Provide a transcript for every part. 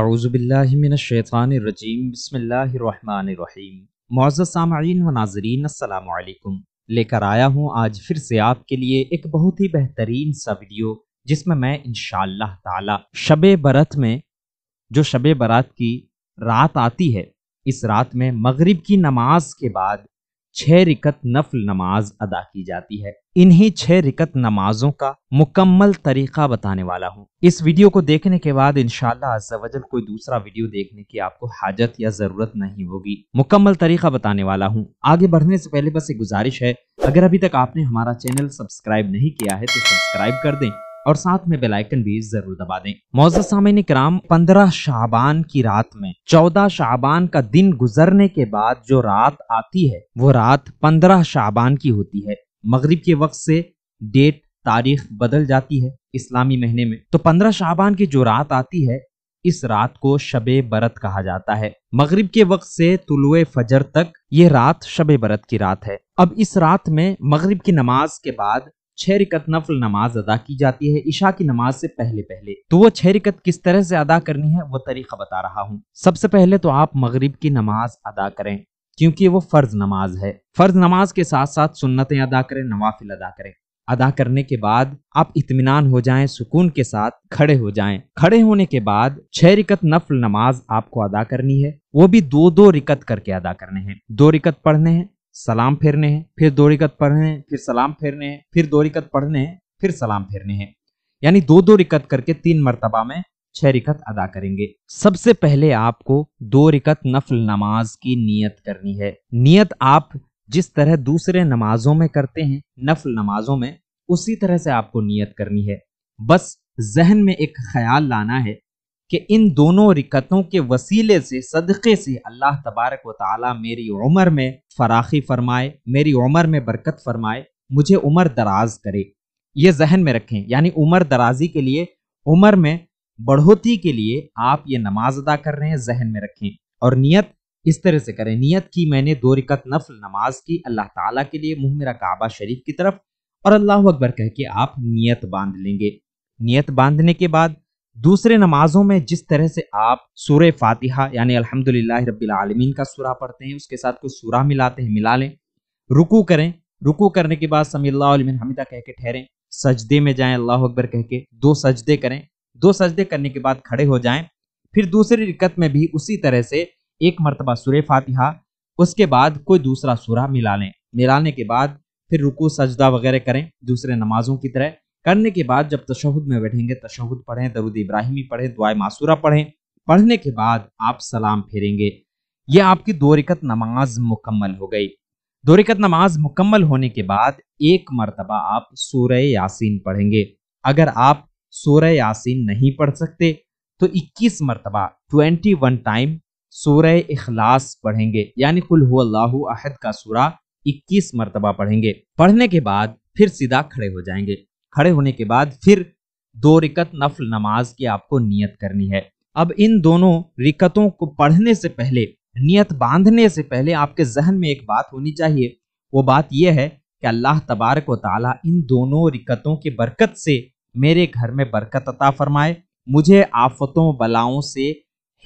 अरुज़बिल्लिमिनशैतानरजीम बसमीम मुआज़ सामीन व नाजरीन असलकुम लेकर आया हूँ आज फिर से आपके लिए एक बहुत ही बेहतरीन सा वीडियो जिसमें मैं इन ताला शब बरत में जो शब बरात की रात आती है इस रात में मगरिब की नमाज के बाद छह रिकत नफल नमाज अदा की जाती है इन्हीं छह रिकत नमाजों का मुकम्मल तरीका बताने वाला हूँ इस वीडियो को देखने के बाद इनशालाजल कोई दूसरा वीडियो देखने की आपको हाजत या जरूरत नहीं होगी मुकम्मल तरीका बताने वाला हूँ आगे बढ़ने से पहले बस एक गुजारिश है अगर अभी तक आपने हमारा चैनल सब्सक्राइब नहीं किया है तो सब्सक्राइब कर दें और साथ में बेल आइकन भी जरूर दबा दें मौजूद सामिन कराम पंद्रह शाहबान की रात में चौदह शाहबान का दिन गुजरने के बाद जो रात आती है वो रात पंद्रह शाहबान की होती है मगरिब के वक्त से डेट तारीख बदल जाती है इस्लामी महीने में तो पंद्रह शाहबान की जो रात आती है इस रात को शब बरत कहा जाता है मगरिब के वक्त से तुलुए फजर तक ये रात शब बरत की रात है अब इस रात में मगरिब की नमाज के बाद छह रिकत नफल नमाज अदा की जाती है ईशा की नमाज से पहले पहले तो वो छह रिकत किस तरह से अदा करनी है वो तरीका बता रहा हूँ सबसे पहले तो आप मगरिब की नमाज अदा करें क्योंकि वो फर्ज नमाज है फर्ज नमाज के साथ साथ सुन्नतें अदा करें नवाफिल अदा करें अदा करने के बाद आप इतमान हो जाएं सुकून के साथ खड़े हो जाएं खड़े होने के बाद छह रिकत नफल नमाज आपको अदा करनी है वो भी दो दो रिकत करके अदा करने हैं दो रिकत पढ़ने हैं सलाम फेरने हैं फिर दो रिकत पढ़ने हैं फिर सलाम फेरने हैं फिर दो रिकत पढ़ने हैं फिर सलाम फेरने हैं यानी दो दो रिकत करके तीन मरतबा में छह रिकत अदा करेंगे सबसे पहले आपको दो रिकत नफल नमाज की नियत करनी है नियत आप जिस तरह दूसरे नमाजों में करते हैं नफल नमाजों में उसी तरह से आपको नियत करनी है बस जहन में एक ख्याल लाना है कि इन दोनों रिकतों के वसीले से सदक़े से अल्लाह तबारक व ताली मेरी उम्र में फराखी फरमाए मेरी उम्र में बरकत फरमाए मुझे उम्र दराज करे ये जहन में रखें यानी उम्र दराजी के लिए उम्र में बढ़ोतरी के लिए आप ये नमाज अदा कर रहे हैं जहन में रखें और नियत इस तरह से करें नियत की मैंने दो रिकत नफल नमाज की अल्लाह ताला के लिए मुँह मेरा काबा शरीफ की तरफ और अल्लाह अकबर कह के आप नियत बांध लेंगे नियत बांधने के बाद दूसरे नमाजों में जिस तरह से आप सूर फातिहा यानी अलहमदिल्ला रबीआलमीन का सुरह पढ़ते हैं उसके साथ कुछ सुरह मिलाते हैं मिला लें रुकू करें रुकू करने के बाद समीमिन हमिदा कह के ठहरें सजदे में जाएं अल्लाह अकबर कह के दो सजदे करें दो सजदे करने के बाद खड़े हो जाएं फिर दूसरी रिकत में भी उसी तरह से एक मरतबा सुर फातिहा उसके बाद कोई दूसरा सुरह मिला लें मिलाने के बाद फिर रुकू सजदा वगैरह करें दूसरे नमाजों की तरह करने के बाद जब तशहद में बैठेंगे तशहद पढ़ें दरुद इब्राहिमी पढ़ें दुआ मासूरा पढ़ें पढ़ने के बाद आप सलाम फेरेंगे ये आपकी दो रिकत नमाज मुकम्मल हो गई दो रिकत नमाज मुकम्मल होने के बाद एक मरतबा आप सूर्य यासीन पढ़ेंगे अगर आप सूर्य यासीन नहीं पढ़ सकते तो 21 मरतबा 21 टाइम सूर्य इखलास पढ़ेंगे यानी कुल अल्लाह अहद का सूरा 21 मरतबा पढ़ेंगे पढ़ने के बाद फिर सीधा खड़े हो जाएंगे खड़े होने के बाद फिर दो रिकत नफल नमाज की आपको नियत करनी है अब इन दोनों रिकतों को पढ़ने से पहले नियत बांधने से पहले आपके जहन में एक बात होनी चाहिए वो बात यह है कि अल्लाह तबारक व इन दोनों रिकतों की बरकत से मेरे घर में बरकत अता फरमाए मुझे आफतों बलाओं से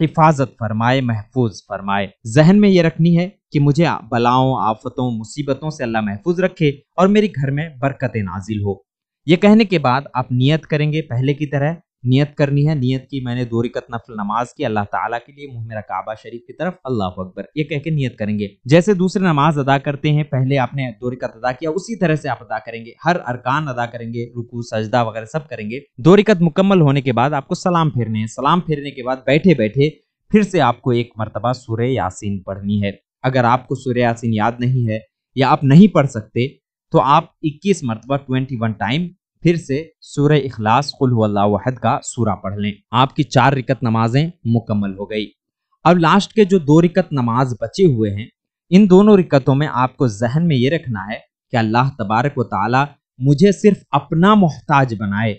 हिफाजत फरमाए महफूज फरमाए जहन में ये रखनी है कि मुझे बलाओं आफतों मुसीबतों से अल्लाह महफूज रखे और मेरे घर में बरकत नाजिल हो ये कहने के बाद आप नियत करेंगे पहले की तरह नियत करनी है नियत की मैंने दो रिकत नफल नमाज की अल्लाह ताला के लिए मुंह मेरा काबा शरीफ की तरफ अल्लाह अकबर ये कह के नियत करेंगे जैसे दूसरे नमाज अदा करते हैं पहले आपने दो रिकत अदा किया उसी तरह से आप अदा करेंगे हर अरकान अदा करेंगे रुकू सजदा वगैरह सब करेंगे दो रिकत मुकम्मल होने के बाद आपको सलाम फेरने हैं सलाम फेरने के बाद बैठे बैठे फिर से आपको एक मरतबा सुर यासीन पढ़नी है अगर आपको सुर यासीन याद नहीं है या आप नहीं पढ़ सकते तो आप 21 मरतबा 21 टाइम फिर से सूर्य इखलास कुल्लाहद का सूरा पढ़ लें आपकी चार रिकत नमाजें मुकम्मल हो गई अब लास्ट के जो दो रिकत नमाज बचे हुए हैं इन दोनों रिकतों में आपको जहन में ये रखना है कि अल्लाह तबारक व मुझे सिर्फ अपना मोहताज बनाए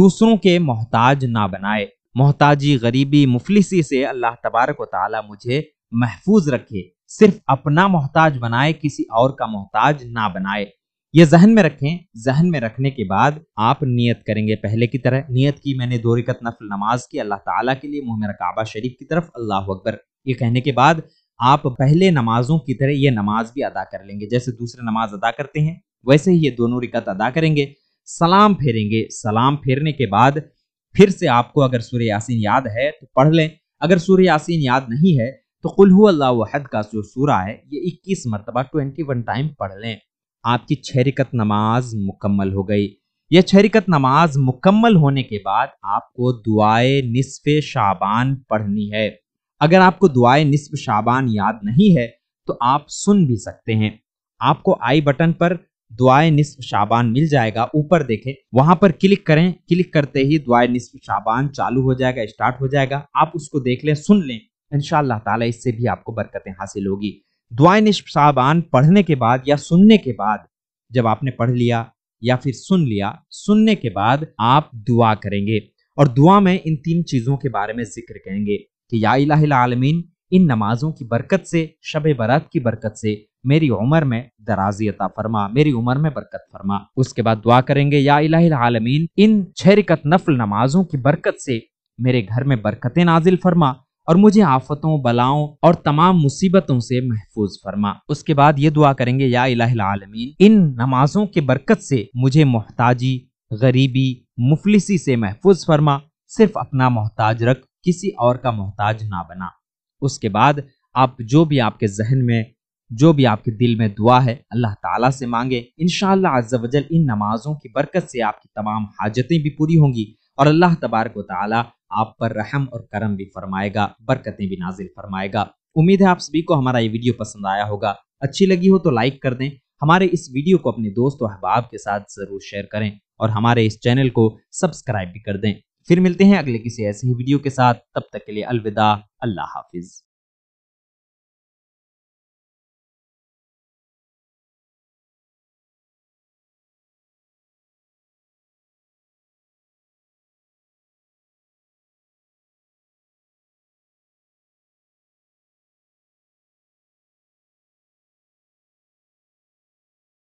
दूसरों के मोहताज ना बनाए मोहताजी गरीबी मुफलिसी से अल्लाह तबारक व मुझे महफूज रखे सिर्फ अपना मोहताज बनाए किसी और का मोहताज ना बनाए ये जहन में रखें जहन में रखने के बाद आप नियत करेंगे पहले की तरह नियत की मैंने दो रिकत नफल नमाज की अल्लाह ताला के लिए मुँह मेरा काबा शरीफ की तरफ अल्लाह अकबर ये कहने के बाद आप पहले नमाजों की तरह ये नमाज भी अदा कर लेंगे जैसे दूसरे नमाज अदा करते हैं वैसे ही ये दोनों रिकत अदा करेंगे सलाम फेरेंगे सलाम फेरने के बाद फिर से आपको अगर सूर्य यासीन याद है तो पढ़ लें अगर सूर्य यासीन याद नहीं है तो कुल्हू अल्लाह वहद का जो सूरा है ये 21 मरतबा 21 टाइम पढ़ लें आपकी छरिकत नमाज मुकम्मल हो गई यह छरिकत नमाज मुकम्मल होने के बाद आपको दुआए निसफ़ शाबान पढ़नी है अगर आपको दुआए निसफ़ शाबान याद नहीं है तो आप सुन भी सकते हैं आपको आई बटन पर दुआए नस्फ शाबान मिल जाएगा ऊपर देखें वहां पर क्लिक करें क्लिक करते ही दुआए निसफ शाबान चालू हो जाएगा स्टार्ट हो जाएगा आप उसको देख लें सुन लें इन ताला इससे भी आपको बरकतें हासिल होगी दुआ साबान पढ़ने के बाद या सुनने के बाद जब आपने पढ़ लिया या फिर सुन लिया सुनने के बाद आप दुआ करेंगे और दुआ में इन तीन चीज़ों के बारे में जिक्र कहेंगे कि या आलमीन इन नमाजों की बरकत से शब बरात की बरकत से मेरी उम्र में दराजी अता फरमा मेरी उम्र में बरकत फरमा उसके बाद दुआ करेंगे या आलमीन इन छरिकत नफल नमाजों की बरकत से मेरे घर में बरकतें नाजिल फरमा और मुझे आफतों बलाओं और तमाम मुसीबतों से महफूज फरमा उसके बाद ये दुआ करेंगे या आलमीन इन नमाजों के बरकत से मुझे मोहताजी गरीबी मुफलिसी से महफूज फरमा सिर्फ अपना मोहताज रख किसी और का मोहताज ना बना उसके बाद आप जो भी आपके जहन में जो भी आपके दिल में दुआ है अल्लाह ताला से मांगे इन अज्जवजल इन नमाजों की बरकत से आपकी तमाम हाजतें भी पूरी होंगी और अल्लाह तबारक ताला आप पर रहम और करम भी फरमाएगा बरकतें भी नाजिल फरमाएगा उम्मीद है आप सभी को हमारा ये वीडियो पसंद आया होगा अच्छी लगी हो तो लाइक कर दें हमारे इस वीडियो को अपने दोस्त और अहबाब के साथ जरूर शेयर करें और हमारे इस चैनल को सब्सक्राइब भी कर दें फिर मिलते हैं अगले किसी ऐसे ही वीडियो के साथ तब तक के लिए अलविदा अल्लाह हाफिज़